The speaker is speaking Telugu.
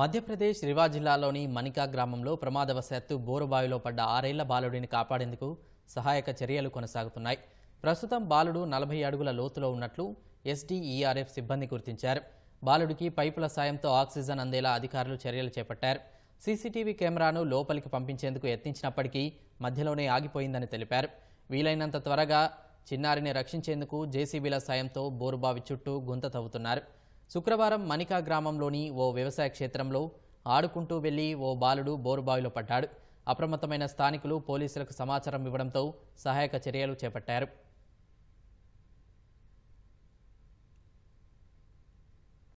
మధ్యప్రదేశ్ రివా జిల్లాలోని మణికా గ్రామంలో ప్రమాదవశాత్తు బోరుబావిలో పడ్డ ఆరేళ్ల బాలుడిని కాపాడేందుకు సహాయక చర్యలు కొనసాగుతున్నాయి ప్రస్తుతం బాలుడు నలభై అడుగుల లోతులో ఉన్నట్లు ఎస్డీఈఆర్ఎఫ్ సిబ్బంది గుర్తించారు బాలుడికి పైపుల సాయంతో ఆక్సిజన్ అందేలా అధికారులు చర్యలు చేపట్టారు సీసీటీవీ కెమెరాను లోపలికి పంపించేందుకు యత్నించినప్పటికీ మధ్యలోనే ఆగిపోయిందని తెలిపారు వీలైనంత త్వరగా చిన్నారిని రక్షించేందుకు జేసీబీల సాయంతో బోరుబావి చుట్టూ గుంత తవ్వుతున్నారు శుక్రవారం మణికా గ్రామంలోని ఓ వ్యవసాయ క్షేత్రంలో ఆడుకుంటూ వెళ్లి ఓ బాలుడు బోరుబావిలో పడ్డాడు అప్రమత్తమైన స్థానికులు పోలీసులకు సమాచారం ఇవ్వడంతో సహాయక చర్యలు చేపట్టారు